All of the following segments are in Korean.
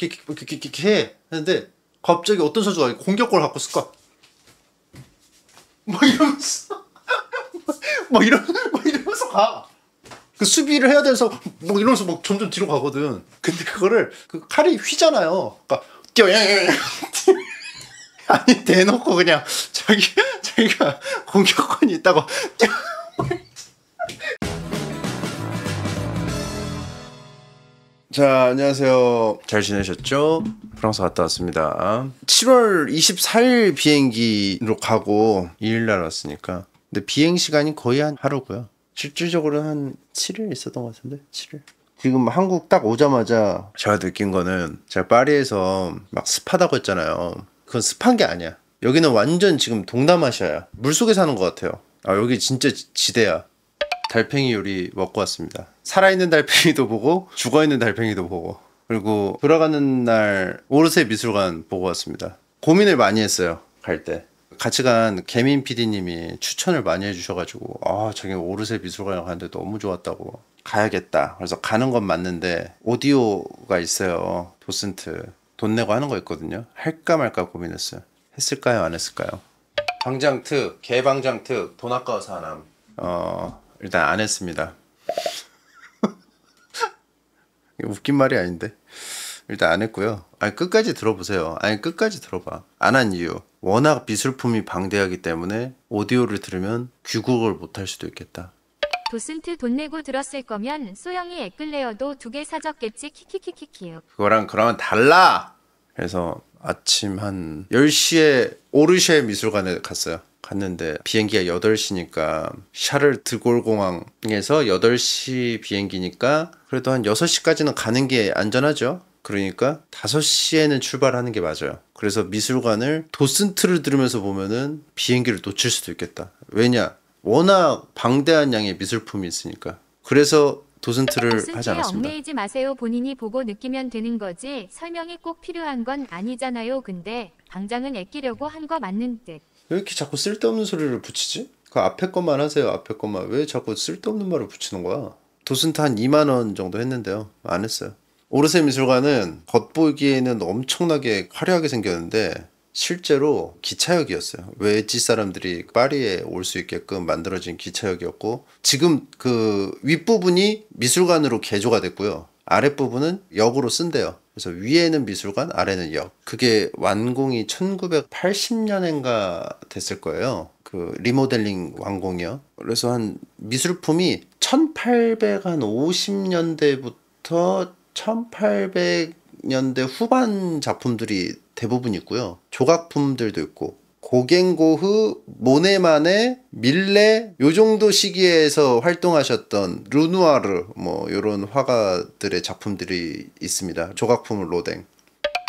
이렇게 이렇게 이렇게, 이렇게 해 했는데 갑자기 어떤 선수가 공격골 갖고 쓸까? 막 이러면서 막 이러 막 이러면서 가. 그 수비를 해야 돼서 막 이러면서 막 점점 뒤로 가거든. 근데 그거를 그 칼이 휘잖아요. 그러니까 뛰어 아니 대놓고 그냥 자기 자기가 공격권이 있다고 자, 안녕하세요. 잘 지내셨죠? 프랑스 갔다 왔습니다. 7월 24일 비행기로 가고 2일 날 왔으니까. 근데 비행 시간이 거의 한 하루고요. 실질적으로 한 7일 있었던 것 같은데. 7일. 지금 한국 딱 오자마자 제가 느낀 거는 제가 파리에서 막 습하다고 했잖아요. 그건 습한 게 아니야. 여기는 완전 지금 동남아시아야. 물속에 사는 것 같아요. 아, 여기 진짜 지대야. 달팽이 요리 먹고 왔습니다. 살아있는 달팽이도 보고 죽어있는 달팽이도 보고 그리고 돌아가는 날 오르세 미술관 보고 왔습니다. 고민을 많이 했어요. 갈 때. 같이 간 개민 PD님이 추천을 많이 해주셔가지고 아 저기 오르세 미술관에 가는데 너무 좋았다고 가야겠다. 그래서 가는 건 맞는데 오디오가 있어요. 도슨트 돈 내고 하는 거 있거든요. 할까 말까 고민했어요. 했을까요 안 했을까요? 방장특 개방장특 돈 아까워서 하남. 어 일단 안 했습니다. 웃긴 말이 아닌데. 일단 안 했고요. 아니 끝까지 들어보세요. 아니 끝까지 들어봐. 안 한 이유. 워낙 미술품이 방대하기 때문에 오디오를 들으면 귀국을 못 할 수도 있겠다. 도슨트 돈 내고 들었을 거면 소영이 에클레어도 두 개 사줬겠지 키키키키키요. 그거랑 그러면 달라. 그래서 아침 한 10시에 오르쉐 미술관에 갔어요. 갔는데 비행기가 8시니까 샤를 드골 공항에서 8시 비행기니까 그래도 한 6시까지는 가는 게 안전하죠. 그러니까 5시에는 출발하는 게 맞아요. 그래서 미술관을 도슨트를 들으면서 보면은 비행기를 놓칠 수도 있겠다. 왜냐? 워낙 방대한 양의 미술품이 있으니까. 그래서 도슨트를 하지 않았습니다. 얽매이지 마세요. 본인이 보고 느끼면 되는 거지 설명이 꼭 필요한 건 아니잖아요. 근데 당장은 아끼려고 한 거 맞는 듯. 왜 이렇게 자꾸 쓸데없는 소리를 붙이지? 그 앞에 것만 하세요. 앞에 것만. 왜 자꾸 쓸데없는 말을 붙이는 거야? 도슨트한 2만 원 정도 했는데요. 안 했어요. 오르세 미술관은 겉보기에는 엄청나게 화려하게 생겼는데 실제로 기차역이었어요. 외지 사람들이 파리에 올 수 있게끔 만들어진 기차역이었고 지금 그 윗부분이 미술관으로 개조가 됐고요. 아랫부분은 역으로 쓴대요. 그래서 위에는 미술관, 아래는 역. 그게 완공이 1980년인가 됐을 거예요. 그 리모델링 완공이요. 그래서 한 미술품이 1850년대부터 1800년대 후반 작품들이 대부분 있고요. 조각품들도 있고 고갱고흐, 모네만의 밀레 요 정도 시기에서 활동하셨던 르누아르 뭐 요런 화가들의 작품들이 있습니다. 조각품을 로댕.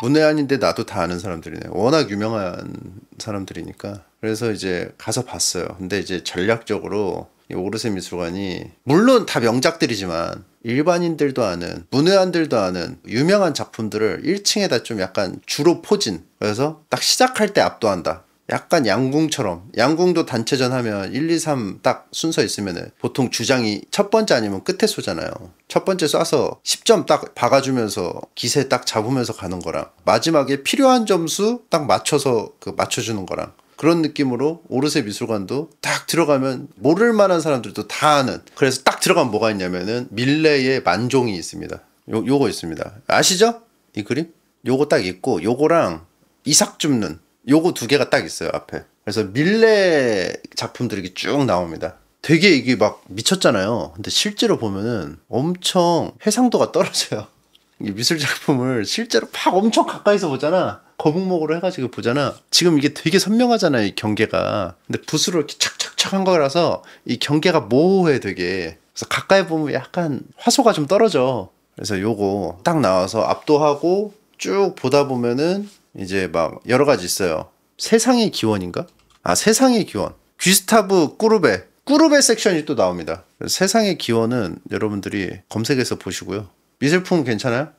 문외 아닌데 나도 다 아는 사람들이네. 워낙 유명한 사람들이니까. 그래서 이제 가서 봤어요. 근데 이제 전략적으로 오르세 미술관이 물론 다 명작들이지만 일반인들도 아는 문외한들도 아는 유명한 작품들을 1층에다 좀 약간 주로 포진 그래서 딱 시작할 때 압도한다 약간 양궁처럼 양궁도 단체전 하면 1, 2, 3 딱 순서 있으면 보통 주장이 첫 번째 아니면 끝에 쏘잖아요. 첫 번째 쏴서 10점 딱 박아주면서 기세 딱 잡으면서 가는 거랑 마지막에 필요한 점수 딱 맞춰서 그 맞춰주는 거랑 그런 느낌으로 오르세 미술관도 딱 들어가면 모를 만한 사람들도 다 아는 그래서 딱 들어가면 뭐가 있냐면은 밀레의 만종이 있습니다. 요, 요거 있습니다. 아시죠? 이 그림? 요거 딱 있고 요거랑 이삭 줍는 요거 두 개가 딱 있어요 앞에 그래서 밀레 작품들이 쭉 나옵니다 되게 이게 막 미쳤잖아요 근데 실제로 보면은 엄청 해상도가 떨어져요 미술 작품을 실제로 팍 엄청 가까이서 보잖아 거북목으로 해가지고 보잖아 지금 이게 되게 선명하잖아요 이 경계가 근데 붓으로 이렇게 착착착 한 거라서 이 경계가 모호해 되게 그래서 가까이 보면 약간 화소가 좀 떨어져 그래서 요거 딱 나와서 압도하고 쭉 보다 보면은 이제 막 여러 가지 있어요. 세상의 기원인가? 아, 세상의 기원. 귀스타브 꾸르베. 꾸르베 섹션이 또 나옵니다. 세상의 기원은 여러분들이 검색해서 보시고요. 미술품 괜찮아요?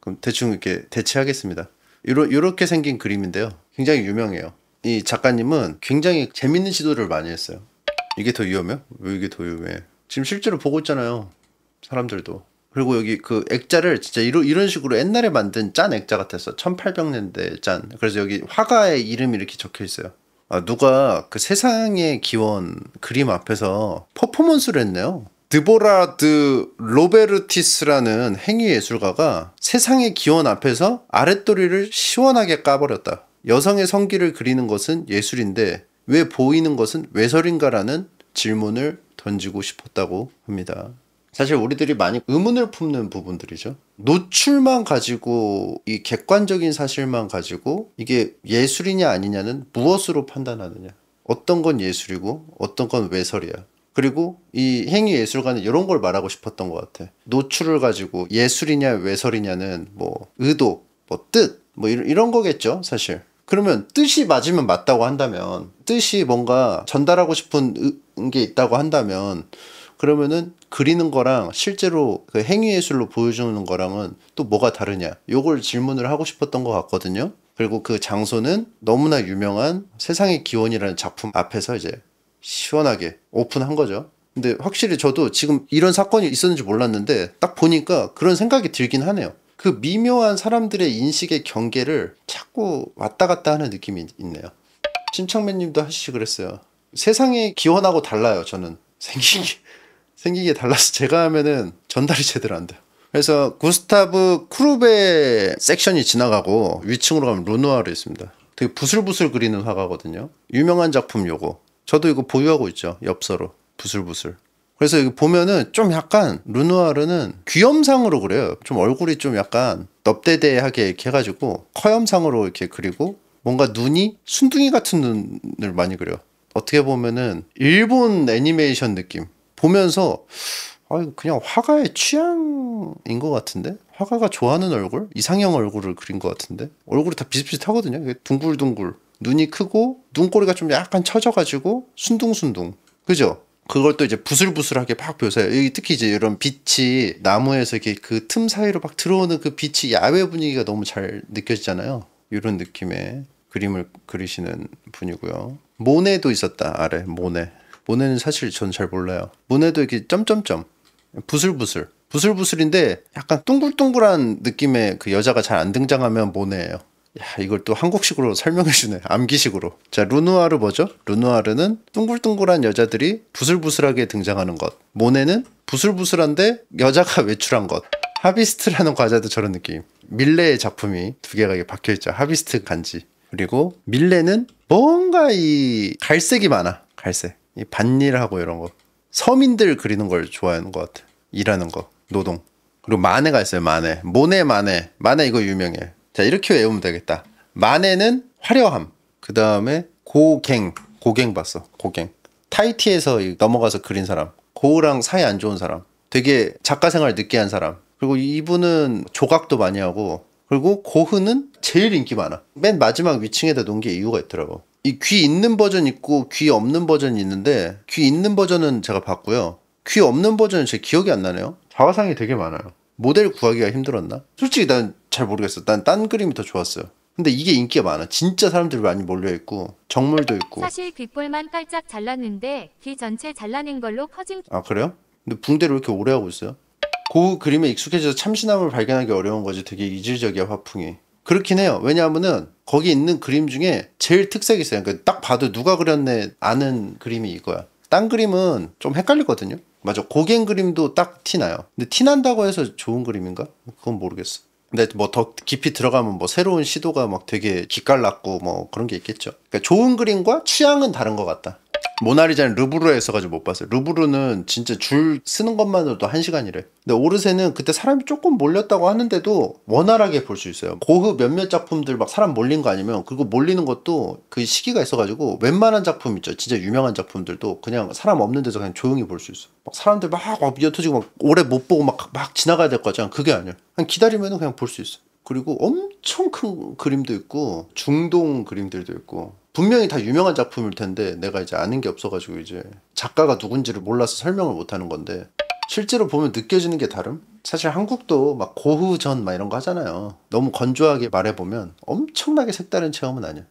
그럼 대충 이렇게 대체하겠습니다. 요러, 요렇게 생긴 그림인데요. 굉장히 유명해요. 이 작가님은 굉장히 재밌는 시도를 많이 했어요. 이게 더 위험해요? 왜 이게 더 위험해? 지금 실제로 보고 있잖아요. 사람들도. 그리고 여기 그 액자를 진짜 이러, 이런 식으로 옛날에 만든 짠 액자 같았어. 1800년대 짠. 그래서 여기 화가의 이름이 이렇게 적혀 있어요. 아, 누가 그 세상의 기원 그림 앞에서 퍼포먼스를 했네요. 드보라 드 로베르티스라는 행위예술가가 세상의 기원 앞에서 아랫도리를 시원하게 까버렸다. 여성의 성기를 그리는 것은 예술인데 왜 보이는 것은 외설인가라는 질문을 던지고 싶었다고 합니다. 사실 우리들이 많이 의문을 품는 부분들이죠. 노출만 가지고 이 객관적인 사실만 가지고 이게 예술이냐 아니냐는 무엇으로 판단하느냐. 어떤 건 예술이고 어떤 건 외설이야. 그리고 이 행위 예술가는 이런 걸 말하고 싶었던 것 같아. 노출을 가지고 예술이냐 외설이냐는 뭐 의도, 뭐 뜻, 뭐 이런, 이런 거겠죠, 사실. 그러면 뜻이 맞으면 맞다고 한다면 뜻이 뭔가 전달하고 싶은 게 있다고 한다면 그러면은 그리는 거랑 실제로 그 행위 예술로 보여주는 거랑은 또 뭐가 다르냐? 요걸 질문을 하고 싶었던 것 같거든요. 그리고 그 장소는 너무나 유명한 세상의 기원이라는 작품 앞에서 이제 시원하게 오픈한 거죠. 근데 확실히 저도 지금 이런 사건이 있었는지 몰랐는데 딱 보니까 그런 생각이 들긴 하네요. 그 미묘한 사람들의 인식의 경계를 자꾸 왔다 갔다 하는 느낌이 있네요. 신청맨님도 하시지 그랬어요. 세상의 기원하고 달라요. 저는 생긴 게. 생기게 달라서 제가 하면은 전달이 제대로 안 돼요. 그래서 구스타브 크루베 섹션이 지나가고 위층으로 가면 르누아르 있습니다. 되게 부슬부슬 그리는 화가거든요. 유명한 작품 요거. 저도 이거 보유하고 있죠. 엽서로. 부슬부슬. 그래서 여기 보면은 좀 약간 르누아르는 귀염상으로 그래요. 좀 얼굴이 좀 약간 넙대대하게 이렇게 해가지고 커염상으로 이렇게 그리고 뭔가 눈이 순둥이 같은 눈을 많이 그려. 어떻게 보면은 일본 애니메이션 느낌. 보면서 아, 그냥 화가의 취향인 것 같은데 화가가 좋아하는 얼굴 이상형 얼굴을 그린 것 같은데 얼굴이 다 비슷비슷하거든요. 둥글둥글 눈이 크고 눈꼬리가 좀 약간 처져가지고 순둥순둥 그죠? 그걸 또 이제 부슬부슬하게 팍 묘사해요. 여기 특히 이제 이런 빛이 나무에서 이렇게 그 틈 사이로 막 들어오는 그 빛이 야외 분위기가 너무 잘 느껴지잖아요. 이런 느낌의 그림을 그리시는 분이고요. 모네도 있었다 아래 모네. 모네는 사실 전 잘 몰라요. 모네도 이렇게 점점점 부슬부슬 부슬부슬인데 약간 둥글둥글한 느낌의 그 여자가 잘 안 등장하면 모네예요. 야 이걸 또 한국식으로 설명해주네 암기식으로 자 루누아르 뭐죠? 루누아르는 둥글둥글한 여자들이 부슬부슬하게 등장하는 것 모네는 부슬부슬한데 여자가 외출한 것 하비스트라는 과자도 저런 느낌 밀레의 작품이 두 개가 이렇게 박혀있죠 하비스트 간지 그리고 밀레는 뭔가 이 갈색이 많아 갈색 이 반일하고 이런 거 서민들 그리는 걸 좋아하는 것 같아. 일하는 거 노동 그리고 만해가 있어요 만해 모네 만해 만해 이거 유명해. 자 이렇게 외우면 되겠다. 만해는 화려함 그 다음에 고갱 고갱 봤어 고갱 타이티에서 넘어가서 그린 사람 고우랑 사이 안 좋은 사람 되게 작가 생활 늦게 한 사람 그리고 이분은 조각도 많이 하고 그리고 고흐는 제일 인기 많아 맨 마지막 위층에다 놓은 게 이유가 있더라고 이귀 있는 버전 있고 귀 없는 버전이 있는데 귀 있는 버전은 제가 봤고요. 귀 없는 버전은 제 기억이 안 나네요. 자화상이 되게 많아요. 모델 구하기가 힘들었나? 솔직히 난 잘 모르겠어. 난 딴 그림이 더 좋았어요. 근데 이게 인기가 많아. 진짜 사람들이 많이 몰려있고 정물도 있고. 사실 귓볼만 깔짝 잘랐는데 귀 전체 잘라낸 걸로 퍼진. 아 그래요? 근데 붕대를 왜 이렇게 오래 하고 있어요? 그 그림에 익숙해져서 참신함을 발견하기 어려운 거지. 되게 이질적이야 화풍이. 그렇긴 해요. 왜냐하면은 거기 있는 그림 중에 제일 특색이 있어요. 그러니까 딱 봐도 누가 그렸네 아는 그림이 이거야. 딴 그림은 좀 헷갈리거든요. 맞아. 고갱 그림도 딱 티나요. 근데 티난다고 해서 좋은 그림인가? 그건 모르겠어. 근데 뭐 더 깊이 들어가면 뭐 새로운 시도가 막 되게 기깔났고 뭐 그런 게 있겠죠. 그러니까 좋은 그림과 취향은 다른 것 같다. 모나리자는 루브르에있어 가지고 못 봤어요. 루브르는 진짜 줄 쓰는 것만으로도 한 시간이래. 근데 오르세는 그때 사람이 조금 몰렸다고 하는데도 원활하게 볼 수 있어요. 고흐 몇몇 작품들 막 사람 몰린 거 아니면 그거 몰리는 것도 그 시기가 있어가지고 웬만한 작품 있죠. 진짜 유명한 작품들도 그냥 사람 없는 데서 그냥 조용히 볼 수 있어. 막 사람들 막 미어터지고 막 오래 못 보고 막, 막 지나가야 될 거잖아. 그게 아니야. 그냥 기다리면 그냥 볼 수 있어. 그리고 엄청 큰 그림도 있고 중동 그림들도 있고 분명히 다 유명한 작품일 텐데 내가 이제 아는 게 없어가지고 이제 작가가 누군지를 몰라서 설명을 못하는 건데 실제로 보면 느껴지는 게 다름? 사실 한국도 막 고흐전 막 이런 거 하잖아요 너무 건조하게 말해보면 엄청나게 색다른 체험은 아니야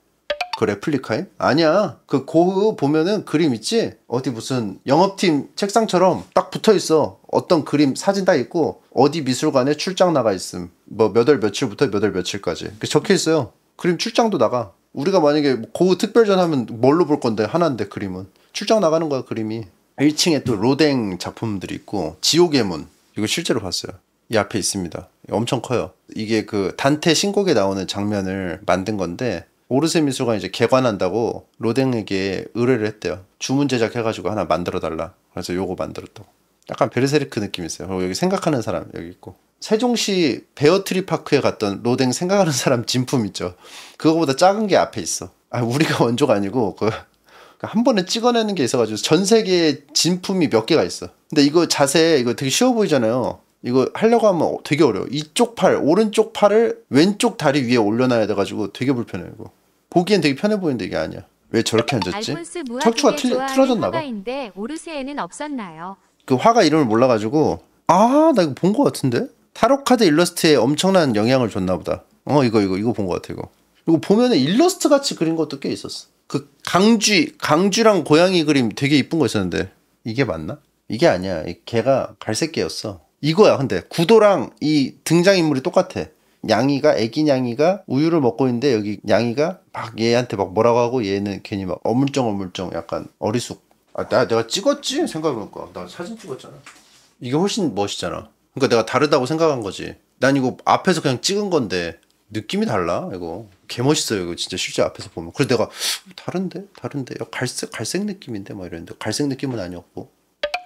그 레플리카임? 아니야 그 고흐 보면은 그림 있지? 어디 무슨 영업팀 책상처럼 딱 붙어있어 어떤 그림 사진 다 있고 어디 미술관에 출장 나가 있음 뭐 몇 월 며칠부터 몇 월 며칠까지 그 적혀있어요 그림 출장도 나가 우리가 만약에 고우 특별전 하면 뭘로 볼 건데 하나인데 그림은 출장 나가는 거야 그림이 1층에 또 로댕 작품들이 있고 지옥의 문 이거 실제로 봤어요 이 앞에 있습니다 엄청 커요 이게 그 단테 신곡에 나오는 장면을 만든 건데 오르세 미술관 이제 개관한다고 로댕에게 의뢰를 했대요 주문 제작해가지고 하나 만들어 달라 그래서 요거 만들었다고 약간 베르세르크 느낌 있어요 그리고 여기 생각하는 사람 여기 있고 세종시 베어트리 파크에 갔던 로댕 생각하는 사람 진품 있죠. 그거보다 작은 게 앞에 있어. 아, 우리가 원조가 아니고 그한 그 번에 찍어내는 게 있어가지고 전 세계에 진품이 몇 개가 있어. 근데 이거 자세 이거 되게 쉬워 보이잖아요. 이거 하려고 하면 되게 어려워. 이쪽 팔, 오른쪽 팔을 왼쪽 다리 위에 올려놔야 돼가지고 되게 불편해 이거. 보기엔 되게 편해 보이는데 이게 아니야. 왜 저렇게 앉았지? 척추가 틀, 틀어졌나봐. 그 화가 이름을 몰라가지고 아 나 이거 본 거 같은데? 타로 카드 일러스트에 엄청난 영향을 줬나 보다. 어 이거 이거 이거 본 것 같아 이거. 그리 보면은 일러스트 같이 그린 것도 꽤 있었어. 그 강쥐 강쥐랑 고양이 그림 되게 이쁜 거 있었는데 이게 맞나? 이게 아니야. 이개가 갈색 개였어. 이거야 근데 구도랑 이 등장 인물이 똑같아. 양이가 애기 양이가 우유를 먹고 있는데 여기 양이가 막 얘한테 막 뭐라고 하고 얘는 괜히 막 어물쩡 어물쩡 약간 어리숙. 아, 나 내가 찍었지 생각해보니까 나 사진 찍었잖아. 이게 훨씬 멋있잖아. 그러니까 내가 다르다고 생각한 거지. 난 이거 앞에서 그냥 찍은 건데 느낌이 달라 이거 개 멋있어요 이거 진짜 실제 앞에서 보면 그래서 내가 다른데 다른데 갈색 갈색 느낌인데 막 이랬는데 갈색 느낌은 아니었고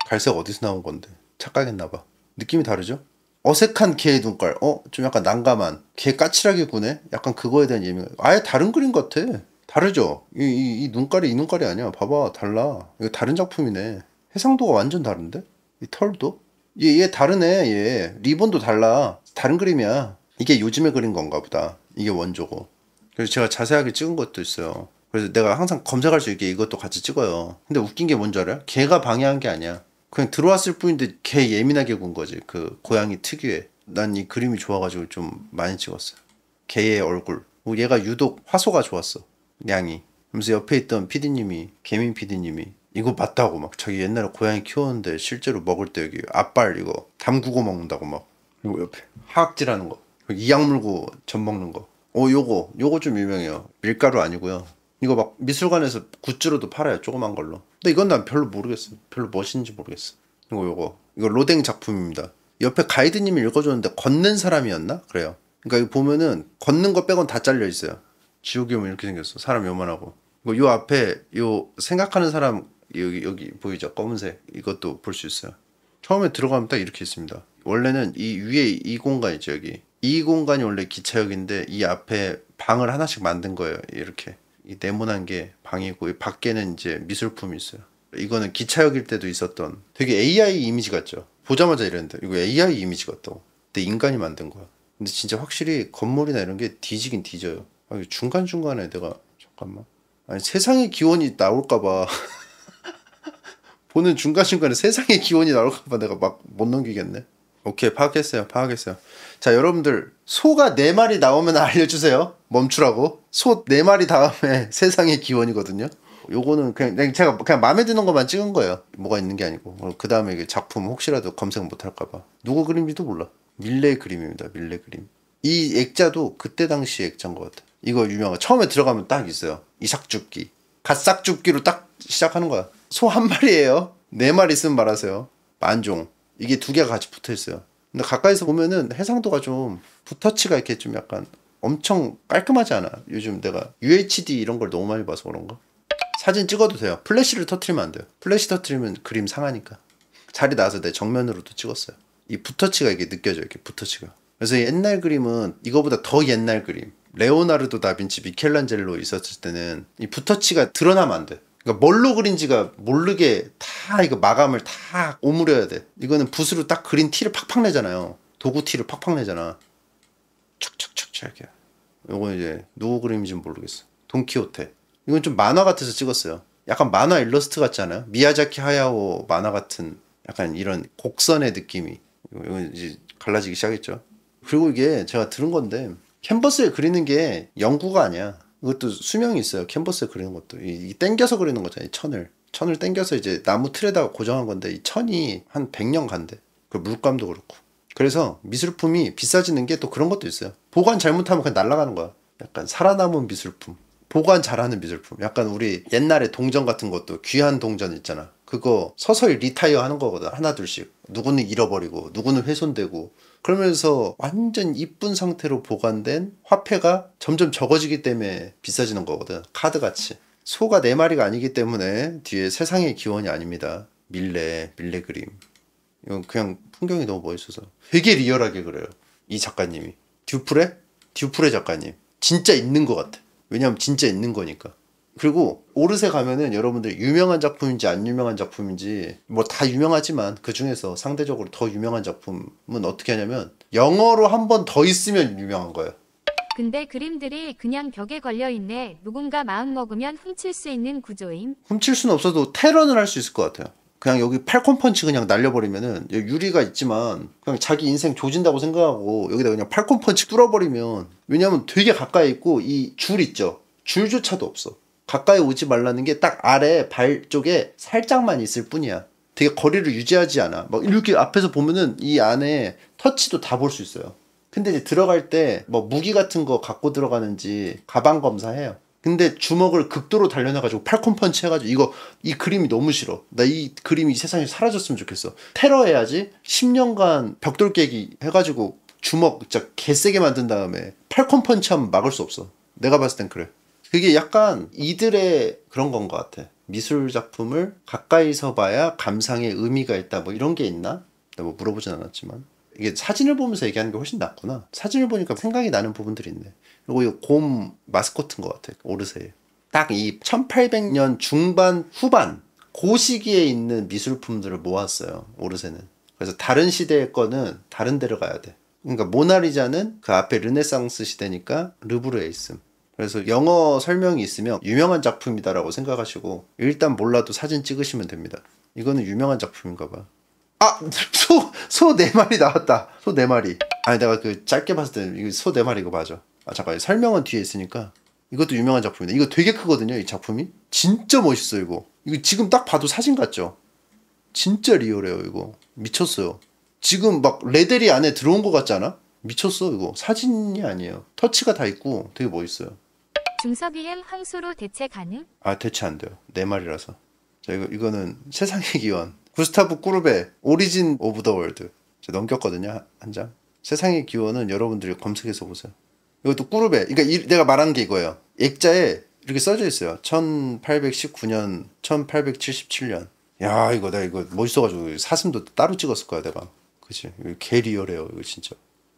갈색 어디서 나온 건데 착각했나 봐 느낌이 다르죠 어색한 개의 눈깔 어좀 약간 난감한 개 까칠하게 구네 약간 그거에 대한 예민 아예 다른 그림 같아 다르죠 이, 이, 이 눈깔이 이 눈깔이 아니야 봐봐 달라 이거 다른 작품이네 해상도가 완전 다른데 이 털도 얘, 얘 다르네, 얘. 리본도 달라. 다른 그림이야. 이게 요즘에 그린 건가 보다. 이게 원조고. 그래서 제가 자세하게 찍은 것도 있어요. 그래서 내가 항상 검색할 수 있게 이것도 같이 찍어요. 근데 웃긴 게 뭔지 알아요? 걔가 방해한 게 아니야. 그냥 들어왔을 뿐인데 걔 예민하게 군 거지. 그 고양이 특유의. 난 이 그림이 좋아가지고 좀 많이 찍었어요. 개의 얼굴. 뭐 얘가 유독 화소가 좋았어. 양이. 그래서 옆에 있던 피디님이, 개민 피디님이 이거 맞다고 막 자기 옛날에 고양이 키웠는데 실제로 먹을 때 여기 앞발 이거 담그고 먹는다고 막 이거 옆에 하악질하는 거 이약 물고 젖 먹는 거어 요거 요거 좀 유명해요 밀가루 아니고요 이거 막 미술관에서 굿즈로도 팔아요 조그만 걸로 근데 이건 난 별로 모르겠어 별로 멋있는지 모르겠어 이거 요거 이거 로댕 작품입니다 옆에 가이드님이 읽어줬는데 걷는 사람이었나 그래요 그러니까 이거 보면은 걷는 거 빼곤 다 잘려 있어요 지옥이 오면 이렇게 생겼어 사람 요만하고 이거 요 앞에 요 생각하는 사람 여기 여기 보이죠? 검은색 이것도 볼 수 있어요. 처음에 들어가면 딱 이렇게 있습니다. 원래는 이 위에 이 공간이죠 여기. 이 공간이 원래 기차역인데 이 앞에 방을 하나씩 만든 거예요. 이렇게 이 네모난 게 방이고 이 밖에는 이제 미술품이 있어요. 이거는 기차역일 때도 있었던 되게 AI 이미지 같죠. 보자마자 이랬는데 이거 AI 이미지 같다고. 근데 인간이 만든 거야. 근데 진짜 확실히 건물이나 이런 게 뒤지긴 뒤져요. 아 중간 중간에 내가 잠깐만 아니 세상의 기원이 나올까봐. 보는 중간순간에 세상의 기원이 나올까봐 내가 막 못 넘기겠네. 오케이, 파악했어요. 파악했어요. 자, 여러분들, 소가 네 마리 나오면 알려주세요. 멈추라고. 소 네 마리 다음에 세상의 기원이거든요. 요거는 그냥 제가 그냥 마음에 드는 것만 찍은 거예요. 뭐가 있는 게 아니고. 어, 그 다음에 작품 혹시라도 검색 못 할까봐. 누구 그림인지도 몰라. 밀레 그림입니다. 밀레 그림. 이 액자도 그때 당시 액자인 것 같아. 이거 유명한. 처음에 들어가면 딱 있어요. 이삭죽기. 갓삭죽기로 딱 시작하는 거야. 소한 마리예요. 네 마리 쓴 말하세요. 만종. 이게 두 개가 같이 붙어 있어요. 근데 가까이서 보면은 해상도가 좀 붓터치가 이렇게 좀 약간 엄청 깔끔하지 않아. 요즘 내가 UHD 이런 걸 너무 많이 봐서 그런가? 사진 찍어도 돼요. 플래시를 터트리면 안 돼요. 플래시 터트리면 그림 상하니까. 자리 나서 내 정면으로도 찍었어요. 이 붓터치가 이게 느껴져요. 이렇게 붓터치가. 그래서 옛날 그림은 이거보다 더 옛날 그림. 레오나르도 다빈치, 미켈란젤로 있었을 때는 이 붓터치가 드러나면 안 돼. 그러니까 뭘로 그린지가 모르게 다 이거 마감을 다 오므려야 돼. 이거는 붓으로 딱 그린 티를 팍팍 내잖아요. 도구 티를 팍팍 내잖아. 착착착착 이렇게. 요거 이제 누구 그림인지 모르겠어. 돈키호테. 이건 좀 만화 같아서 찍었어요. 약간 만화 일러스트 같지 않아요? 미야자키 하야오 만화 같은 약간 이런 곡선의 느낌이. 이건 이제 갈라지기 시작했죠. 그리고 이게 제가 들은 건데 캔버스에 그리는 게 연구가 아니야. 이것도 수명이 있어요. 캔버스에 그리는 것도 이, 이 땡겨서 그리는 거잖아요. 천을 천을 땡겨서 이제 나무 틀에다가 고정한 건데 이 천이 한 100년 간대. 그 물감도 그렇고. 그래서 미술품이 비싸지는 게 또 그런 것도 있어요. 보관 잘못하면 그냥 날아가는 거야. 약간 살아남은 미술품. 보관 잘하는 미술품. 약간 우리 옛날에 동전 같은 것도 귀한 동전 있잖아. 그거 서서히 리타이어 하는 거거든. 하나 둘씩. 누구는 잃어버리고 누구는 훼손되고 그러면서 완전 이쁜 상태로 보관된 화폐가 점점 적어지기 때문에 비싸지는 거거든. 카드같이. 소가 네 마리가 아니기 때문에 뒤에 세상의 기원이 아닙니다. 밀레, 밀레 그림. 이건 그냥 풍경이 너무 멋있어서. 되게 리얼하게 그래요. 이 작가님이. 듀프레? 듀프레 작가님. 진짜 있는 것 같아. 왜냐면 진짜 있는 거니까. 그리고 오르세 가면은 여러분들 유명한 작품인지 안 유명한 작품인지 뭐 다 유명하지만 그 중에서 상대적으로 더 유명한 작품은 어떻게 하냐면 영어로 한 번 더 있으면 유명한 거예요. 근데 그림들이 그냥 벽에 걸려 있네. 누군가 마음 먹으면 훔칠 수 있는 구조임. 훔칠 수는 없어도 테러는 할 수 있을 것 같아요. 그냥 여기 팔콘 펀치 그냥 날려버리면은 유리가 있지만 그냥 자기 인생 조진다고 생각하고 여기다 그냥 팔콘 펀치 뚫어버리면 왜냐면 되게 가까이 있고 이 줄 있죠. 줄조차도 없어. 가까이 오지 말라는 게 딱 아래 발 쪽에 살짝만 있을 뿐이야. 되게 거리를 유지하지 않아. 막 이렇게 앞에서 보면은 이 안에 터치도 다 볼 수 있어요. 근데 이제 들어갈 때 뭐 무기 같은 거 갖고 들어가는지 가방 검사해요. 근데 주먹을 극도로 달려나가지고 팔콘 펀치 해가지고 이거 이 그림이 너무 싫어. 나 이 그림이 세상에 사라졌으면 좋겠어. 테러해야지. 10년간 벽돌 깨기 해가지고 주먹 진짜 개세게 만든 다음에 팔콘 펀치 하면 막을 수 없어. 내가 봤을 땐 그래. 그게 약간 이들의 그런 건 것 같아. 미술 작품을 가까이서 봐야 감상의 의미가 있다. 뭐 이런 게 있나? 뭐 물어보진 않았지만. 이게 사진을 보면서 얘기하는 게 훨씬 낫구나. 사진을 보니까 생각이 나는 부분들이 있네. 그리고 이곰 마스코트인 것 같아. 오르세딱이 1800년 중반 후반 고 시기에 있는 미술품들을 모았어요. 오르세는. 그래서 다른 시대의 거는 다른 데로 가야 돼. 그러니까 모나리자는 그 앞에 르네상스 시대니까 르브르에 있음. 그래서 영어 설명이 있으면 유명한 작품이다라고 생각하시고 일단 몰라도 사진 찍으시면 됩니다. 이거는 유명한 작품인가 봐. 아! 소! 소 네 마리 나왔다. 소 네 마리. 아니 내가 그 짧게 봤을 때소네 마리 이거 네 맞아. 아 잠깐 설명은 뒤에 있으니까 이것도 유명한 작품이다. 이거 되게 크거든요. 이 작품이. 진짜 멋있어 이거. 이거 지금 딱 봐도 사진 같죠? 진짜 리얼해요 이거. 미쳤어요. 지금 막레델이 안에 들어온 것 같지 않아? 미쳤어 이거. 사진이 아니에요. 터치가 다 있고 되게 멋있어요. 중서이음 항소로 대체 가능? 아 대체 안 돼요. 네 말이라서. 자 이거 이거는 세상의 기원. 구스타브 꾸르베 오리진 오브 더 월드. 제 넘겼거든요 한 장. 세상의 기원은 여러분들이 검색해서 보세요. 이것도 꾸르베. 그러니까 이, 내가 말한 게 이거예요. 액자에 이렇게 써져 있어요. 1819년, 1877년. 야 이거 나 이거 멋있어가지고 사슴도 따로 찍었을 거야 내가. 그치? 개 리얼해요 이거 진짜.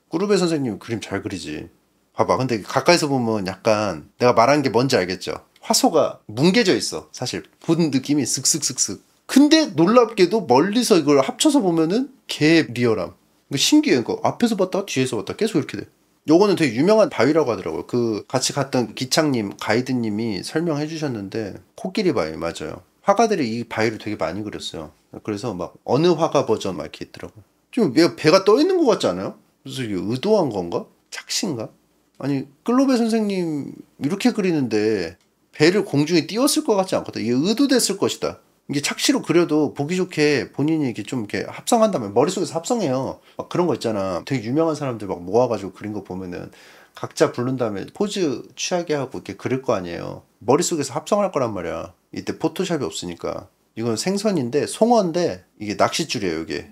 꾸르베 선생님 그림 잘 그리지. 봐봐. 근데 가까이서 보면 약간 내가 말한 게 뭔지 알겠죠? 화소가 뭉개져 있어. 사실 보는 느낌이 슥슥슥슥. 근데 놀랍게도 멀리서 이걸 합쳐서 보면은 개 리얼함. 그 신기해. 그거 앞에서 봤다 뒤에서 봤다 계속 이렇게 돼. 요거는 되게 유명한 바위라고 하더라고요. 그 같이 갔던 기창님, 가이드님이 설명해 주셨는데 코끼리 바위 맞아요. 화가들이 이 바위를 되게 많이 그렸어요. 그래서 막 어느 화가 버전 막 이렇게 있더라고요. 좀 얘가 배가 떠 있는 것 같지 않아요? 그래서 이게 의도한 건가? 착신가? 아니 클로베 선생님 이렇게 그리는데 배를 공중에 띄웠을 것 같지 않거든. 이게 의도됐을 것이다. 이게 착시로 그려도 보기 좋게 본인이 이렇게 좀 이렇게 합성한다면 머릿속에서 합성해요. 막 그런 거 있잖아. 되게 유명한 사람들 막 모아가지고 그린 거 보면은 각자 부른 다음에 포즈 취하게 하고 이렇게 그릴 거 아니에요. 머릿속에서 합성할 거란 말이야. 이때 포토샵이 없으니까. 이건 생선인데 송어인데 이게 낚싯줄이에요, 이게.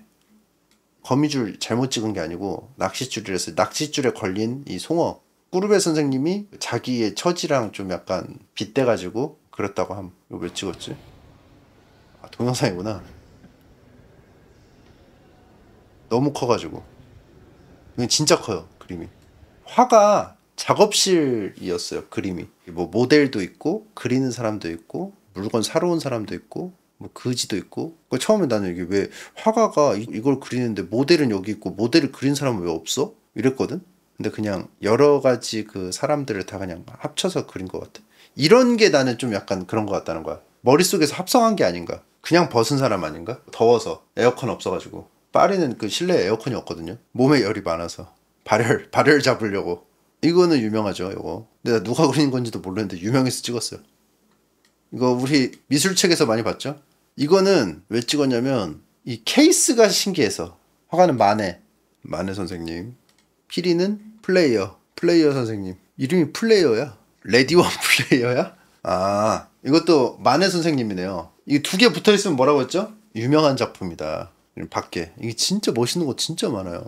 거미줄 잘못 찍은 게 아니고 낚싯줄이라서 낚싯줄에 걸린 이 송어 꾸르베 선생님이 자기의 처지랑 좀 약간 빗대가지고 그랬다고 함. 이거 왜 찍었지? 아, 동영상이구나. 너무 커가지고. 이건 진짜 커요, 그림이. 화가 작업실이었어요, 그림이. 뭐 모델도 있고, 그리는 사람도 있고, 물건 사러 온 사람도 있고, 뭐 그지도 있고. 그 처음에 나는 이게 왜 화가가 이, 이걸 그리는데 모델은 여기 있고, 모델을 그린 사람은 왜 없어? 이랬거든? 근데 그냥 여러 가지 그 사람들을 다 그냥 합쳐서 그린 것 같아. 이런 게 나는 좀 약간 그런 것 같다는 거야. 머릿속에서 합성한 게 아닌가. 그냥 벗은 사람 아닌가? 더워서 에어컨 없어가지고. 파리는 그 실내 에어컨이 없거든요. 몸에 열이 많아서. 발열, 발열 잡으려고. 이거는 유명하죠, 이거. 내가 누가 그린 건지도 모르는데 유명해서 찍었어요. 이거 우리 미술책에서 많이 봤죠? 이거는 왜 찍었냐면 이 케이스가 신기해서. 화가는 만해. 만해 선생님. 피리는 플레이어, 플레이어 선생님. 이름이 플레이어야? 레디원 플레이어야? 아, 이것도 만해 선생님이네요. 이게 두 개 붙어 있으면 뭐라고 했죠? 유명한 작품이다. 밖에. 이게 진짜 멋있는 거 진짜 많아요.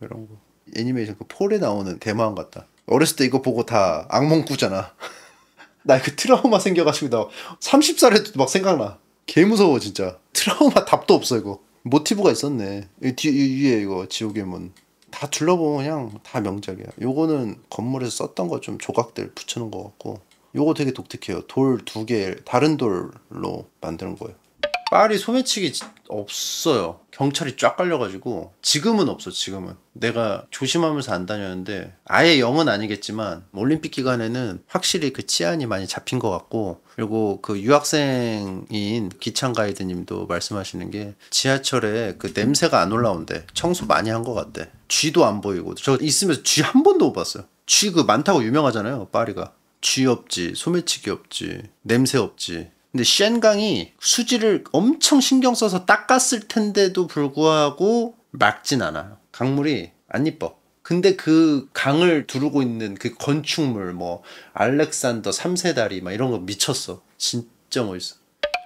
이런 거. 애니메이션 그 폴에 나오는 대마왕 같다. 어렸을 때 이거 보고 다 악몽 꾸잖아. 나 그 트라우마 생겨가지고 나 30살에도 막 생각나. 개 무서워 진짜. 트라우마 답도 없어 이거. 모티브가 있었네. 이뒤에 이거 지옥의 문. 다 둘러보면 그냥 다 명작이야. 요거는 건물에서 썼던 거 좀 조각들 붙이는 것 같고 요거 되게 독특해요. 돌 두 개, 다른 돌로 만드는 거예요. 파리 소매치기 없어요. 경찰이 쫙 깔려가지고 지금은 없어 지금은 내가 조심하면서 안 다녔는데 아예 영은 아니겠지만 올림픽 기간에는 확실히 그 치안이 많이 잡힌 것 같고 그리고 그 유학생인 기창 가이드님도 말씀하시는 게 지하철에 그 냄새가 안 올라온대 청소 많이 한 것 같대 쥐도 안 보이고 저 있으면서 쥐 한 번도 못 봤어요 쥐 그 많다고 유명하잖아요 파리가 쥐 없지 소매치기 없지 냄새 없지 근데 쉔강이 수지를 엄청 신경 써서 닦았을 텐데도 불구하고 막진 않아요. 강물이 안 이뻐. 근데 그 강을 두르고 있는 그 건축물 뭐 알렉산더 3세 다리 막 이런 거 미쳤어. 진짜 멋있어.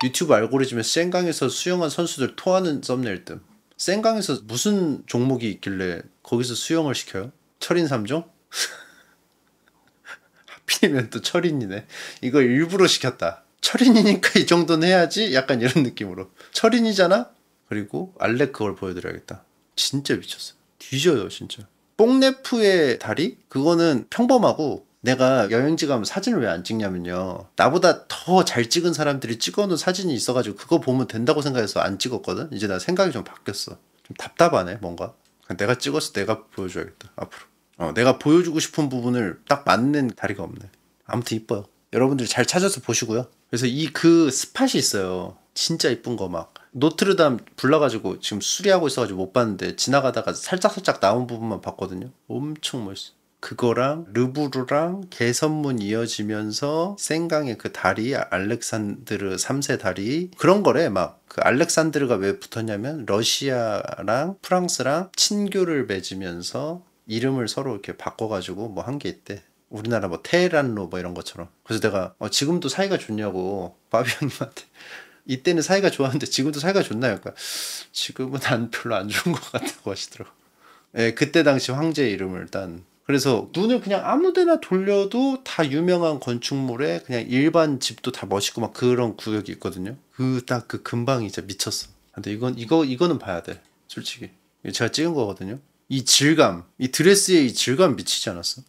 유튜브 알고리즘에 센강에서 수영한 선수들 토하는 썸네일 뜸. 센강에서 무슨 종목이 있길래 거기서 수영을 시켜요? 철인 3종? 하필이면 또 철인이네. 이거 일부러 시켰다. 철인이니까 이 정도는 해야지 약간 이런 느낌으로 철인이잖아 그리고 알렉 그걸 보여드려야겠다 진짜 미쳤어 뒤져요 진짜 뽕네프의 다리 그거는 평범하고 내가 여행지 가면 사진을 왜 안 찍냐면요 나보다 더 잘 찍은 사람들이 찍어놓은 사진이 있어가지고 그거 보면 된다고 생각해서 안 찍었거든 이제 나 생각이 좀 바뀌었어 좀 답답하네 뭔가 내가 찍었을 내가 보여줘야겠다 앞으로 어, 내가 보여주고 싶은 부분을 딱 맞는 다리가 없네 아무튼 이뻐요 여러분들 잘 찾아서 보시고요 그래서 이 그 스팟이 있어요. 진짜 이쁜 거 막. 노트르담 불러가지고 지금 수리하고 있어가지고 못 봤는데 지나가다가 살짝살짝 나온 부분만 봤거든요. 엄청 멋있어. 그거랑 르브르랑 개선문 이어지면서 생강의 그 다리 알렉산드르 3세 다리 그런 거래 막 그 알렉산드르가 왜 붙었냐면 러시아랑 프랑스랑 친교를 맺으면서 이름을 서로 이렇게 바꿔가지고 뭐 한 게 있대 우리나라 뭐 테헤란로 뭐 이런 것처럼 그래서 내가 어, 지금도 사이가 좋냐고 바비 형님한테 이때는 사이가 좋았는데 지금도 사이가 좋나요? 그러니까 지금은 안 별로 안 좋은 것 같다고 하시더라고. 예, 그때 당시 황제 이름을 일단 그래서 눈을 그냥 아무데나 돌려도 다 유명한 건축물에 그냥 일반 집도 다 멋있고 막 그런 구역이 있거든요. 그 딱그 그 금방이 진짜 미쳤어. 근데 이건 이거 이거는 봐야 돼. 솔직히 제가 찍은 거거든요. 이 질감, 이 드레스의 이 질감 미치지 않았어?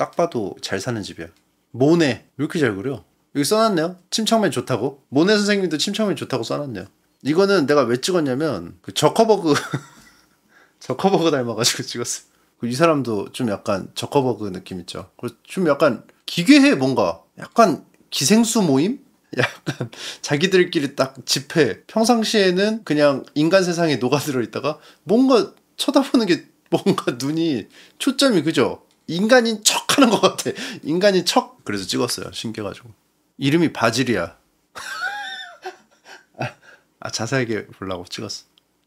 딱 봐도 잘 사는 집이야. 모네 왜 이렇게 잘 그려? 여기 써놨네요. 침착맨 좋다고. 모네 선생님도 침착맨 좋다고 써놨네요. 이거는 내가 왜 찍었냐면 그 저커버그 저커버그 닮아가지고 찍었어요. 그 이 사람도 좀 약간 저커버그 느낌 있죠. 좀 약간 기괴해 뭔가. 약간 기생수 모임? 약간 자기들끼리 딱 집회. 평상시에는 그냥 인간 세상에 녹아들어 있다가 뭔가 쳐다보는 게 뭔가 눈이 초점이 그죠? 인간인 척 하는 것 같아. 인간이 척 그래서 찍었어요. 신기해가지고 이름이 바질이야. 아, 아, 자세하게 보려고 찍었어.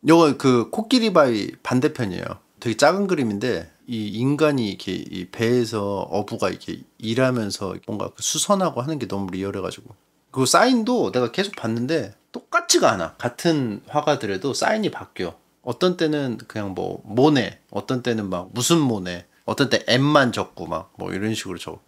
요건 그 코끼리 바위 반대편이에요. 되게 작은 그림인데 이 인간이 이렇게 이 배에서 어부가 이렇게 일하면서 뭔가 그 수선하고 하는 게 너무 리얼해가지고 그 사인도 내가 계속 봤는데 똑같지가 않아. 같은 화가들에도 사인이 바뀌어. 어떤 때는 그냥 뭐 모네, 어떤 때는 막 무슨 모네, 어떤 때 M만 적고 막 뭐 이런 식으로 적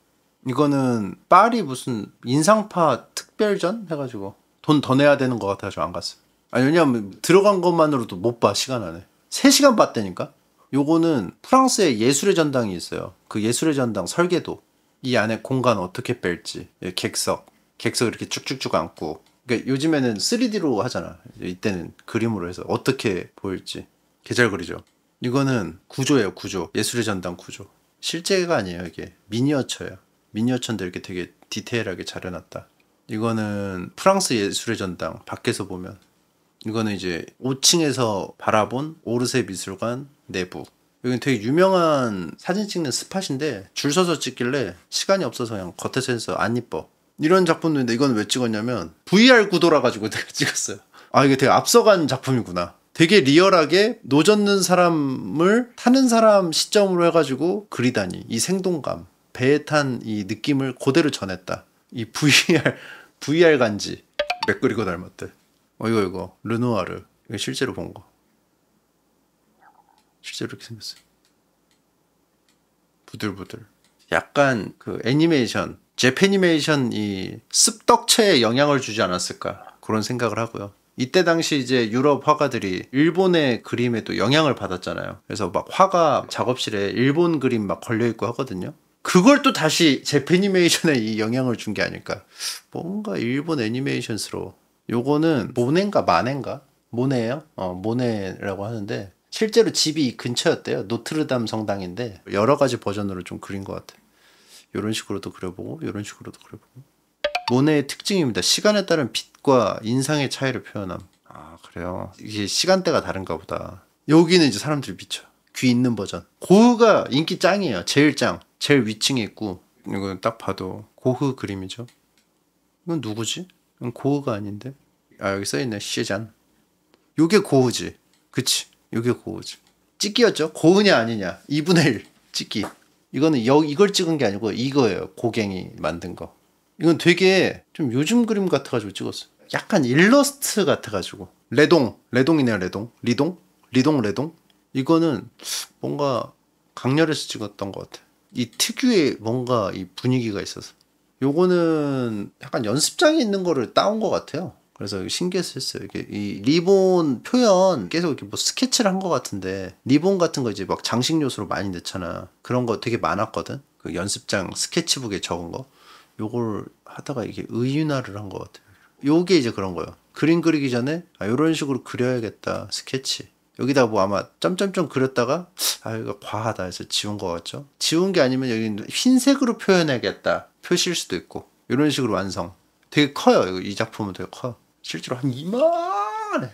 이거는 파리 무슨 인상파 특별전 해가지고 돈 더 내야 되는 것 같아서 안 갔어요. 아니 왜냐면 들어간 것만으로도 못 봐 시간 안에 3시간 봤다니까 요거는 프랑스의 예술의 전당이 있어요 그 예술의 전당 설계도 이 안에 공간 어떻게 뺄지 객석 객석 이렇게 쭉쭉쭉 앉고 그러니까 요즘에는 3D로 하잖아 이때는 그림으로 해서 어떻게 보일지 계절 그리죠 이거는 구조예요, 구조. 예술의 전당 구조. 실제가 아니에요, 이게. 미니어처예요. 미니어처인데 이렇게 되게 디테일하게 잘 해놨다. 이거는 프랑스 예술의 전당, 밖에서 보면. 이거는 이제 5층에서 바라본 오르세 미술관 내부. 여기 되게 유명한 사진 찍는 스팟인데 줄 서서 찍길래 시간이 없어서 그냥 겉에서 해서 안 이뻐. 이런 작품도 있는데 이건 왜 찍었냐면 VR 구도라 가지고 내가 찍었어요. 아 이게 되게 앞서간 작품이구나. 되게 리얼하게 노젓는 사람을 타는 사람 시점으로 해가지고 그리다니 이 생동감 배에 탄 이 느낌을 그대로 전했다 이 VR VR 간지 맥그리고 닮았대 어 이거 이거 르누아르 이거 실제로 본거 실제로 이렇게 생겼어요 부들부들 약간 그 애니메이션 제페니메이션 이 습덕체에 영향을 주지 않았을까 그런 생각을 하고요 이때 당시 이제 유럽 화가들이 일본의 그림에 도 영향을 받았잖아요. 그래서 막 화가 작업실에 일본 그림 막 걸려있고 하거든요. 그걸 또 다시 제페니메이션에 영향을 준 게 아닐까. 뭔가 일본 애니메이션스러워. 요거는 모네인가 마네인가? 모네예요? 어, 모네라고 하는데 실제로 집이 근처였대요. 노트르담 성당인데 여러 가지 버전으로 좀 그린 것 같아요. 이런 식으로도 그려보고 이런 식으로도 그려보고 모네의 특징입니다. 시간에 따른 빛과 인상의 차이를 표현함. 아 그래요. 이게 시간대가 다른가 보다. 여기는 이제 사람들이 미쳐. 귀 있는 버전. 고흐가 인기 짱이에요. 제일 짱. 제일 위층에 있고 이건 딱 봐도 고흐 그림이죠. 이건 누구지? 이건 고흐가 아닌데. 아 여기 써있네 시잔. 요게 고흐지. 그치. 요게 고흐지. 찍기였죠. 고흐냐 아니냐. 2분의 1 찍기. 이거는 여, 이걸 찍은 게 아니고 이거예요. 고갱이 만든 거. 이건 되게 좀 요즘 그림 같아가지고 찍었어요. 약간 일러스트 같아가지고 레동 레동이네요 레동 리동 리동 레동 이거는 뭔가 강렬해서 찍었던 것 같아. 이 특유의 뭔가 이 분위기가 있어서 요거는 약간 연습장에 있는 거를 따온 것 같아요. 그래서 신기해서 했어요. 이게 이 리본 표현 계속 이렇게 뭐 스케치를 한 것 같은데 리본 같은 거 이제 막 장식 요소로 많이 넣잖아. 그런 거 되게 많았거든. 그 연습장 스케치북에 적은 거. 요걸 하다가 이게 의윤화를 한 것 같아요. 요게 이제 그런 거예요. 그림 그리기 전에 아, 이런 식으로 그려야겠다 스케치. 여기다 뭐 아마 점점점 그렸다가 아 이거 과하다 해서 지운 것 같죠? 지운 게 아니면 여기 흰색으로 표현해야겠다 표시일 수도 있고 이런 식으로 완성. 되게 커요. 이거 이 작품은 되게 커. 실제로 한 이만해.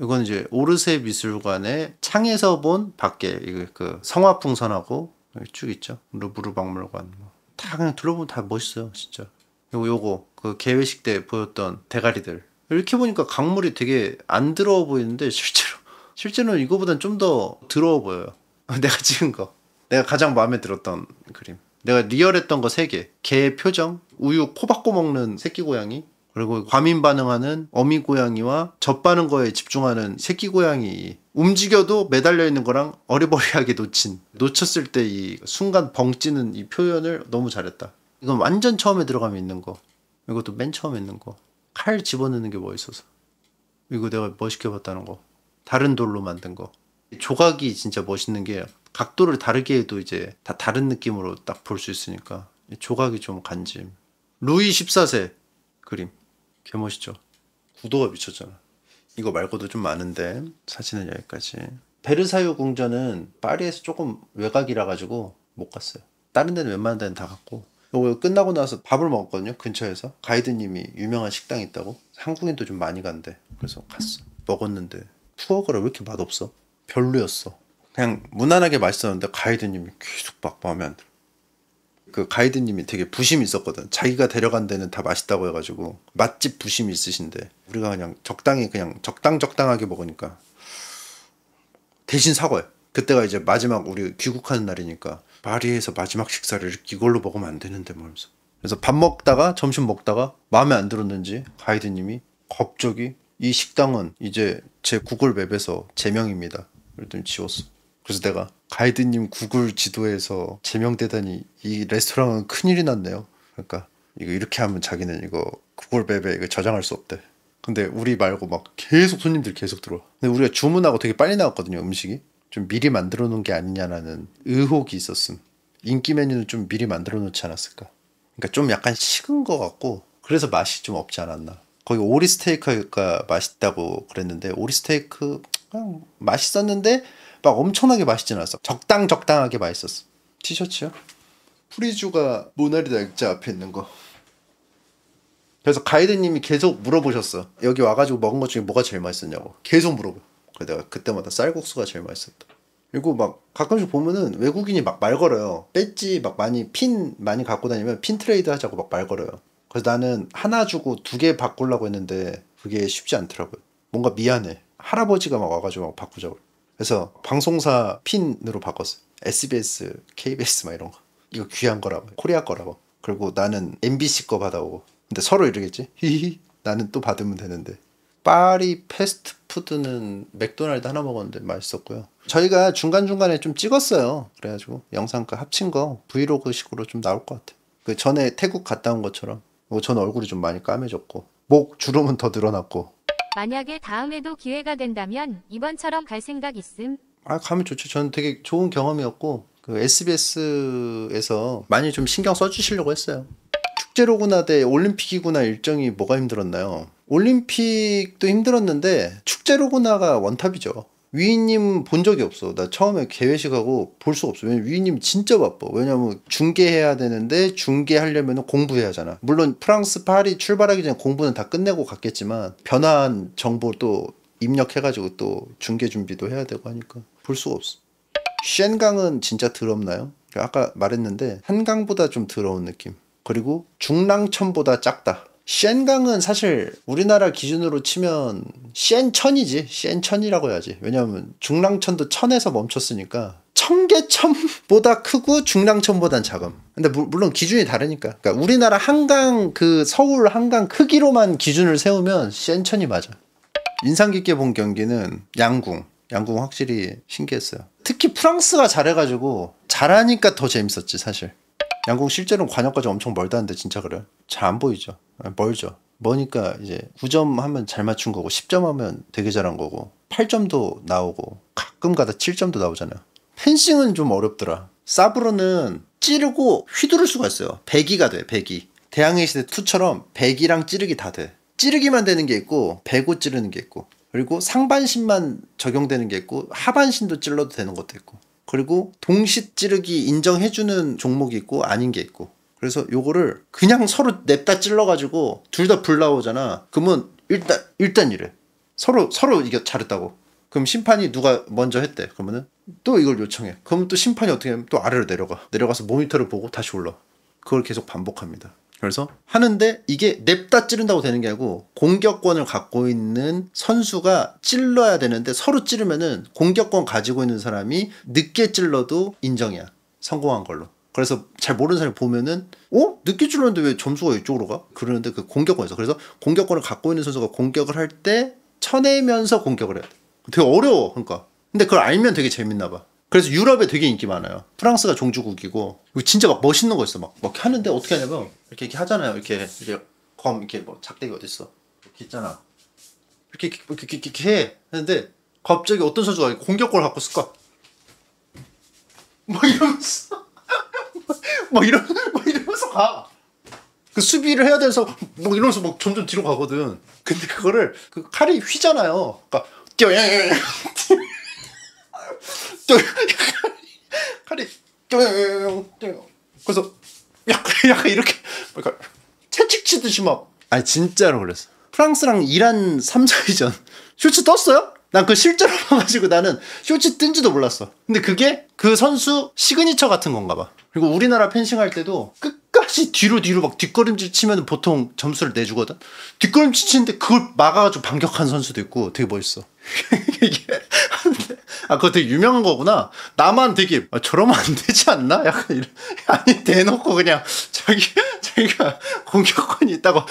이건 이제 오르세 미술관의 창에서 본 밖에 이그 성화풍선하고 쭉 있죠. 루브르 박물관. 다 그냥 둘러보면 다 멋있어요 진짜 요거 요거 그 개회식 때 보였던 대가리들 이렇게 보니까 강물이 되게 안들어와 보이는데 실제로 실제로는 이거보단 좀 더들어와 보여요 내가 찍은 거 내가 가장 마음에 들었던 그림 내가 리얼했던 거 세개개 표정 우유 코박고 먹는 새끼 고양이 그리고 과민 반응하는 어미 고양이와 접하는 거에 집중하는 새끼 고양이 움직여도 매달려 있는 거랑 어리버리하게 놓친 놓쳤을 때 이 순간 벙찌는 이 표현을 너무 잘했다 이건 완전 처음에 들어가면 있는 거 이것도 맨 처음에 있는 거 칼 집어넣는 게 멋있어서 뭐 이거 내가 멋있게 봤다는 거 다른 돌로 만든 거 조각이 진짜 멋있는 게 각도를 다르게 해도 이제 다 다른 느낌으로 딱 볼 수 있으니까 조각이 좀 간지 루이 14세 그림 개멋있죠. 구도가 미쳤잖아. 이거 말고도 좀 많은데 사진은 여기까지. 베르사유 궁전은 파리에서 조금 외곽이라 가지고 못 갔어요. 다른 데는 웬만한 데는 다 갔고 어, 이거 끝나고 나서 밥을 먹었거든요 근처에서 가이드님이 유명한 식당 있다고 한국인도 좀 많이 간대 그래서 갔어 먹었는데 푸어그라 왜 이렇게 맛없어 별로였어 그냥 무난하게 맛있었는데 가이드님이 계속 막 마음에 안 들어 그 가이드님이 되게 부심이 있었거든. 자기가 데려간 데는 다 맛있다고 해가지고 맛집 부심이 있으신데 우리가 그냥 적당히 그냥 적당 적당하게 먹으니까 대신 사과해. 그때가 이제 마지막 우리 귀국하는 날이니까 파리에서 마지막 식사를 이걸로 먹으면 안 되는데 뭐면서 그래서 밥 먹다가 점심 먹다가 마음에 안 들었는지 가이드님이 갑자기 이 식당은 이제 제 구글 맵에서 제명입니다. 그랬더니 지웠어. 그래서 내가 가이드님 구글 지도에서 제명되다니 이 레스토랑은 큰일이 났네요. 그러니까 이거 이렇게 하면 자기는 이거 구글 맵에 이거 저장할 수 없대. 근데 우리 말고 막 계속 손님들 계속 들어와. 근데 우리가 주문하고 되게 빨리 나왔거든요, 음식이. 좀 미리 만들어 놓은 게 아니냐라는 의혹이 있었음. 인기 메뉴는 좀 미리 만들어 놓지 않았을까? 그러니까 좀 약간 식은 것 같고 그래서 맛이 좀 없지 않았나. 거기 오리 스테이크가 맛있다고 그랬는데 오리 스테이크 그냥 맛있었는데 막 엄청나게 맛있진 않았어. 적당 적당하게 맛있었어. 티셔츠요? 프리주가 모나리자 액자 앞에 있는 거. 그래서 가이드님이 계속 물어보셨어. 여기 와가지고 먹은 것 중에 뭐가 제일 맛있었냐고. 계속 물어봐. 그래서 내가 그때마다 쌀국수가 제일 맛있었다. 그리고 막 가끔씩 보면은 외국인이 막 말 걸어요. 배지 막 많이 핀 많이 갖고 다니면 핀 트레이드 하자고 막 말 걸어요. 그래서 나는 하나 주고 두 개 바꾸려고 했는데 그게 쉽지 않더라고요. 뭔가 미안해. 할아버지가 막 와가지고 막 바꾸자고. 그래서 방송사 핀으로 바꿨어요. SBS, KBS 막 이런 거. 이거 귀한 거라고. 코리아 거라고. 그리고 나는 MBC 거 받아오고. 근데 서로 이러겠지. 히히. 나는 또 받으면 되는데. 파리 패스트푸드는 맥도날드 하나 먹었는데 맛있었고요. 저희가 중간중간에 좀 찍었어요. 그래가지고 영상과 합친 거 브이로그 식으로 좀 나올 것 같아요. 그 전에 태국 갔다 온 것처럼. 뭐전 얼굴이 좀 많이 까매졌고. 목 주름은 더 늘어났고. 만약에 다음에도 기회가 된다면 이번처럼 갈 생각 있음? 아 가면 좋죠. 저는 되게 좋은 경험이었고 그 SBS에서 많이 좀 신경 써주시려고 했어요. 축제로구나 대 올림픽이구나 일정이 뭐가 힘들었나요? 올림픽도 힘들었는데 축제로구나가 원탑이죠. 위인님 본 적이 없어. 나 처음에 개회식하고 볼 수 없어. 왜냐면 위인님 진짜 바빠. 왜냐면 중계해야 되는데 중계하려면 공부해야 하잖아. 물론 프랑스 파리 출발하기 전에 공부는 다 끝내고 갔겠지만 변화한 정보 또 입력해가지고 또 중계 준비도 해야 되고 하니까 볼 수가 없어. 쉔강은 진짜 더럽나요? 아까 말했는데 한강보다 좀 더러운 느낌. 그리고 중랑천보다 작다. 쉔강은 사실 우리나라 기준으로 치면 쉔천이지 쉔천이라고 해야지 왜냐하면 중랑천도 천에서 멈췄으니까 청계천보다 크고 중랑천보단 작음 근데 무, 물론 기준이 다르니까 그러니까 우리나라 한강 그 서울 한강 크기로만 기준을 세우면 쉔천이 맞아 인상 깊게 본 경기는 양궁 양궁 확실히 신기했어요 특히 프랑스가 잘해가지고 잘하니까 더 재밌었지 사실 양궁 실제로는 관역까지 엄청 멀다는데 진짜 그래 잘안 보이죠 예, 멀죠 머니까 이제 9점 하면 잘 맞춘 거고 10점 하면 되게 잘한 거고 8점도 나오고 가끔 가다 7점도 나오잖아요 펜싱은 좀 어렵더라 사브로는 찌르고 휘두를 수가 있어요 배기가 돼 배기 대항해 시대 2처럼 배기랑 찌르기 다돼 찌르기만 되는 게 있고 배고 찌르는 게 있고 그리고 상반신만 적용되는 게 있고 하반신도 찔러도 되는 것도 있고 그리고 동시 찌르기 인정해주는 종목이 있고 아닌 게 있고 그래서 요거를 그냥 서로 냅다 찔러가지고 둘 다 불 나오잖아 그러면 일단 일단 이래 서로 서로 이겨 잘했다고 그럼 심판이 누가 먼저 했대 그러면은 또 이걸 요청해 그러면 또 심판이 어떻게 하면 또 아래로 내려가 내려가서 모니터를 보고 다시 올라 그걸 계속 반복합니다 그래서 하는데 이게 냅다 찌른다고 되는 게 아니고 공격권을 갖고 있는 선수가 찔러야 되는데 서로 찌르면은 공격권 가지고 있는 사람이 늦게 찔러도 인정이야. 성공한 걸로. 그래서 잘 모르는 사람이 보면은 어? 늦게 찔렀는데 왜 점수가 이쪽으로 가? 그러는데 그 공격권에서 그래서 공격권을 갖고 있는 선수가 공격을 할 때 쳐내면서 공격을 해야 돼. 되게 어려워. 그러니까. 근데 그걸 알면 되게 재밌나 봐. 그래서 유럽에 되게 인기 많아요. 프랑스가 종주국이고 진짜 막 멋있는 거 있어. 막, 막 하는데 어떻게 하냐면 이렇게, 이렇게 하잖아요. 이렇게 이렇게 검 이렇게 뭐 작대기 어디 있어? 이렇게 있잖아. 이렇게 이렇게 이렇게, 이렇게 해. 하는데 갑자기 어떤 선수가 공격골 갖고 쓸까? 막 이러면서 막 이런 막 이러면서 가. 그 수비를 해야 돼서 막 이러면서 막 점점 뒤로 가거든. 근데 그거를 그 칼이 휘잖아요. 그러니까 뛰어. 칼이 뚱뚱 그래서 약간 약간 이렇게 그러니까 채찍 치듯이 막 아니 진짜로 그랬어 프랑스랑 이란 3차이전 쇼츠 떴어요? 난 그 실제로 봐가지고 나는 쇼츠 뜬지도 몰랐어 근데 그게 그 선수 시그니처 같은 건가 봐 그리고 우리나라 펜싱 할 때도 끝까지 뒤로 뒤로 막 뒷걸음질 치면 보통 점수를 내주거든 뒷걸음질 치는데 그걸 막아가지고 반격한 선수도 있고 되게 멋있어 아, 그거 되게 유명한 거구나. 나만 되게, 아, 저러면 안 되지 않나? 약간 이런. 아니, 대놓고 그냥 자기, 자기가 공격권이 있다고.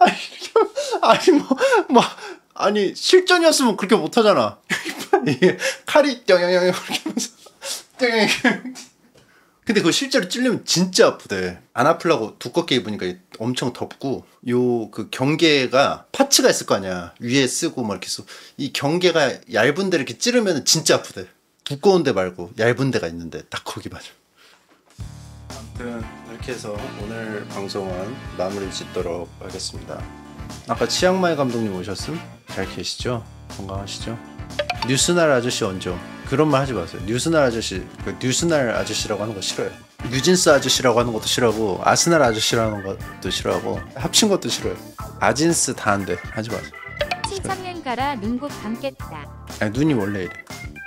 아니, 아니, 뭐, 뭐, 아니, 실전이었으면 그렇게 못하잖아. 칼이 영영영 이렇게 하면서. 근데 그거 실제로 찔리면 진짜 아프대. 안 아플라고 두껍게 입으니까 엄청 덥고 요그 경계가 파츠가 있을 거 아니야. 위에 쓰고 막 이렇게 해서 이 경계가 얇은 데 이렇게 찌르면 진짜 아프대. 두꺼운 데 말고 얇은 데가 있는데 딱 거기 맞아. 아무튼 이렇게 해서 오늘 방송은 마무리 짓도록 하겠습니다. 아까 치앙마이 감독님 오셨음? 잘 계시죠? 건강하시죠? 뉴스날 아저씨 언정 그런 말 하지 마세요. 뉴스날 아저씨, 그 뉴스날 아저씨라고 하는 거 싫어요. 뉴진스 아저씨라고 하는 것도 싫어하고 아스날 아저씨라는 것도 싫어하고 합친 것도 싫어요. 아진스 다 안 돼. 하지 마세요. 7 3년 가라 눈곱 감겠다. 아니, 눈이 원래 이래.